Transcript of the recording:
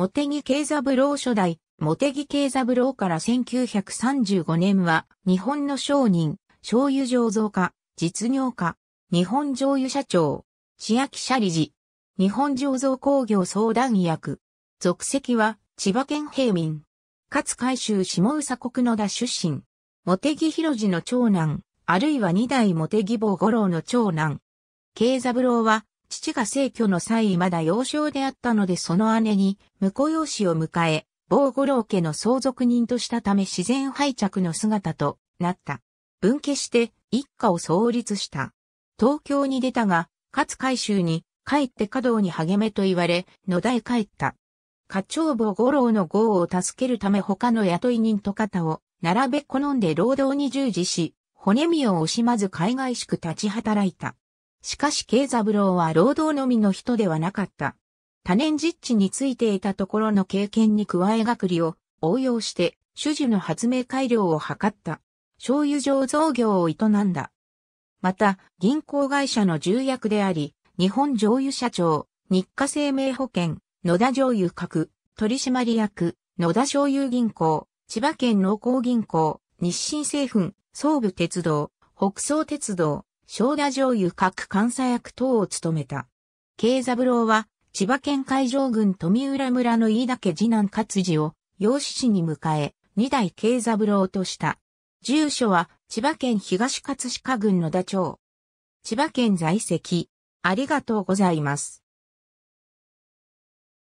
茂木ブ三郎初代、茂木ブ三郎から1935年は、日本の商人、醤油醸造家、実業家、日本醤油社長、千秋社理事、日本醸造工業相談役。属籍は、千葉県平民。かつ海州下宇佐国野田出身。茂木ロジの長男、あるいは二代茂木坊五郎の長男。ブ三郎は、父が逝去の際まだ幼少であったのでその姉に婿養子を迎え、某五郎家の相続人としたため自然廃着の姿となった。分家して一家を創立した。東京に出たが、勝海舟に帰って華道に励めと言われ、野田へ帰った。課長母五郎の号を助けるため他の雇い人と肩を並べ好んで労働に従事し、骨身を惜しまず海外しく立ち働いた。しかし慶三郎は労働のみの人ではなかった。多年実地についていたところの経験に加え学理を応用して種樹の発明改良を図った。醤油醸造業を営んだ。また、銀行会社の重役であり、日本醤油社長、日課生命保険、野田醤油閣、取締役、野田醤油銀行、千葉県農工銀行、日清製粉、総武鉄道、北総鉄道、小田上油各監査役等を務めた。慶三郎は、千葉県海上軍富浦村の飯田家次男勝次を、養子市に迎え、二代慶三郎とした。住所は、千葉県東葛飾郡の田町。千葉県在籍。ありがとうございます。